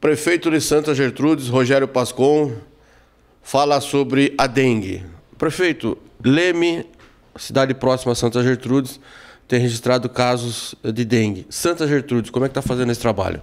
Prefeito de Santa Gertrudes, Rogério Pascon, fala sobre a dengue. Prefeito, Leme, cidade próxima a Santa Gertrudes, tem registrado casos de dengue. Santa Gertrudes, como é que está fazendo esse trabalho?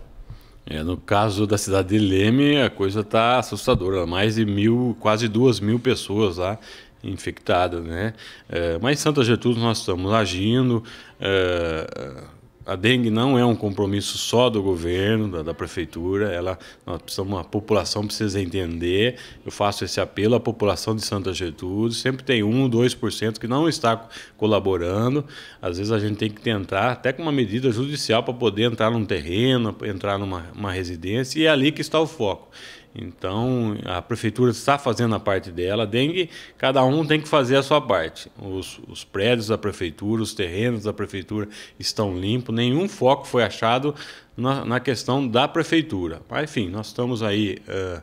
É, no caso da cidade de Leme, a coisa está assustadora. Mais de mil, quase duas mil pessoas lá infectadas, né? É, mas Santa Gertrudes nós estamos agindo. É, a dengue não é um compromisso só do governo, da, da prefeitura, ela, nós precisamos, a população precisa entender, eu faço esse apelo à população de Santa Gertrudes, sempre tem 1, 2% que não está colaborando, às vezes a gente tem que tentar, até com uma medida judicial, para poder entrar num terreno, entrar numa residência, e é ali que está o foco. Então, a prefeitura está fazendo a parte dela, dengue, cada um tem que fazer a sua parte. Os, os, prédios da prefeitura, os terrenos da prefeitura estão limpos, nenhum foco foi achado na, na questão da prefeitura. Mas, enfim, nós estamos aí uh,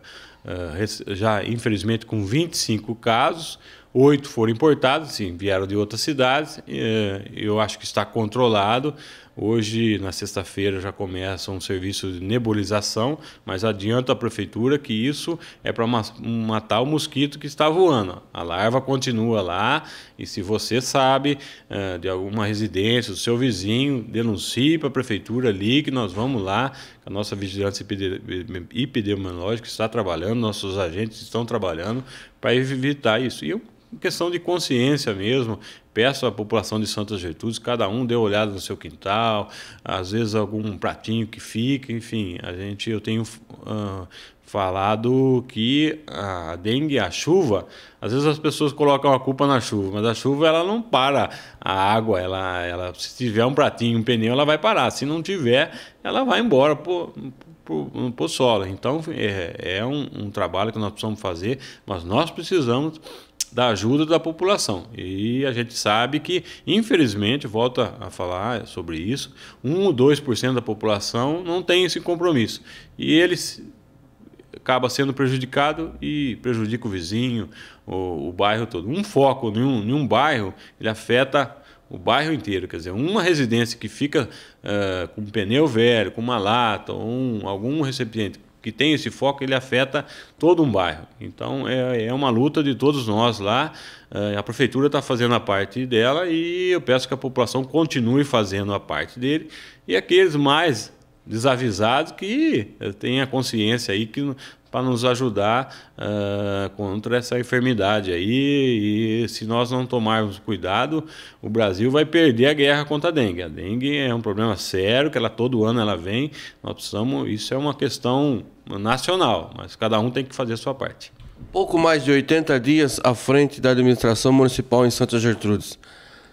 uh, já, infelizmente, com 25 casos, oito foram importados, sim, vieram de outras cidades, uh, eu acho que está controlado. Hoje, na sexta-feira, já começa um serviço de nebulização, mas adianta a prefeitura que isso é para matar o mosquito que está voando. A larva continua lá e se você sabe de alguma residência, do seu vizinho, denuncie para a prefeitura ali que nós vamos vamos lá, a nossa vigilância epidemiológica está trabalhando, nossos agentes estão trabalhando para evitar isso. E questão de consciência mesmo. Peço à população de Santas Virtudes, cada um dê uma olhada no seu quintal, às vezes algum pratinho que fica, enfim, a gente eu tenho uh, falado que a dengue, a chuva, às vezes as pessoas colocam a culpa na chuva, mas a chuva ela não para a água, ela, ela se tiver um pratinho, um pneu, ela vai parar. Se não tiver, ela vai embora por solo. Então é, é um, um trabalho que nós precisamos fazer, mas nós precisamos da ajuda da população. E a gente sabe que, infelizmente, volto a falar sobre isso, 1 ou 2% da população não tem esse compromisso. E eles acaba sendo prejudicado e prejudica o vizinho, o, o bairro todo. Um foco em um, em um bairro, ele afeta o bairro inteiro. Quer dizer, uma residência que fica uh, com um pneu velho, com uma lata, um, algum recipiente que tem esse foco, ele afeta todo um bairro. Então é, é uma luta de todos nós lá. Eh, a prefeitura está fazendo a parte dela e eu peço que a população continue fazendo a parte dele. E aqueles mais desavisados que eh, tenham consciência aí que para nos ajudar uh, contra essa enfermidade aí. E se nós não tomarmos cuidado, o Brasil vai perder a guerra contra a dengue. A dengue é um problema sério, que ela todo ano ela vem. Nós precisamos, isso é uma questão nacional, mas cada um tem que fazer a sua parte. Pouco mais de 80 dias à frente da administração municipal em Santa Gertrudes.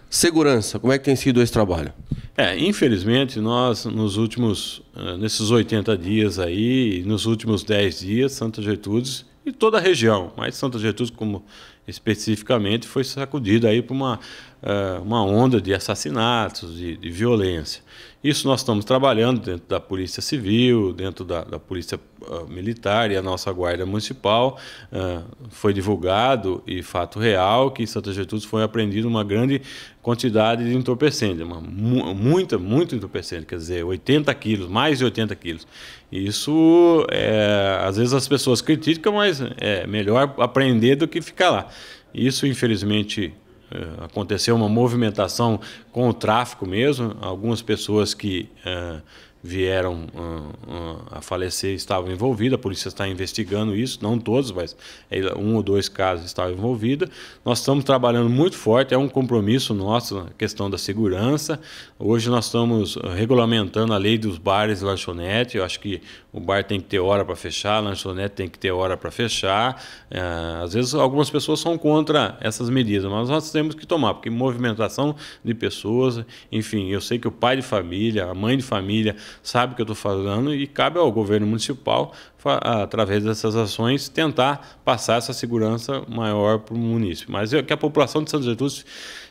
Segurança, como é que tem sido esse trabalho? É, infelizmente nós nos últimos, eh, nesses 80 dias aí, nos últimos 10 dias, Santa Gertrudes e toda a região, mas Santa Gertrudes como especificamente, foi sacudido aí por uma, eh, uma onda de assassinatos, de, de violência. Isso nós estamos trabalhando dentro da Polícia Civil, dentro da, da Polícia eh, Militar e a nossa Guarda Municipal. Eh, foi divulgado e fato real que em Santa Gertrudes foi apreendida uma grande quantidade de entorpecente, uma, muita, muito entorpecente, quer dizer, 80 quilos, mais de 80 quilos. Isso, é, às vezes as pessoas criticam, mas é melhor aprender do que ficar lá. Isso, infelizmente, é, aconteceu uma movimentação com o tráfico mesmo. Algumas pessoas que é, vieram uh, uh, a falecer estavam envolvidos, a polícia está investigando isso, não todos, mas é, um ou dois casos estavam envolvidos. Nós estamos trabalhando muito forte, é um compromisso nosso a questão da segurança. Hoje nós estamos ah, regulamentando a lei dos bares e lanchonete, eu acho que o bar tem que ter hora para fechar, a lanchonete tem que ter hora para fechar. Uh, às vezes algumas pessoas são contra essas medidas, mas nós temos que tomar, porque movimentação de pessoas, enfim, eu sei que o pai de família, a mãe de família, sabe o que eu estou falando e cabe ao governo municipal, ah, através dessas ações, tentar passar essa segurança maior para o município. Mas que a população de Santos Jesus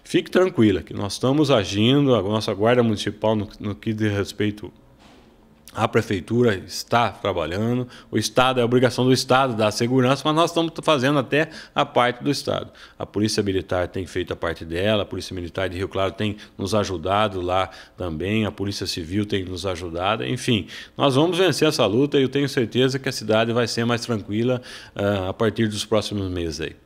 fique tranquila, que nós estamos agindo, a nossa guarda municipal, no, no que diz respeito a prefeitura está trabalhando, o Estado é obrigação do Estado dar segurança, mas nós estamos fazendo até a parte do Estado. A Polícia Militar tem feito a parte dela, a Polícia Militar de Rio Claro tem nos ajudado lá também, a Polícia Civil tem nos ajudado, enfim, nós vamos vencer essa luta e eu tenho certeza que a cidade vai ser mais tranquila uh, a partir dos próximos meses aí.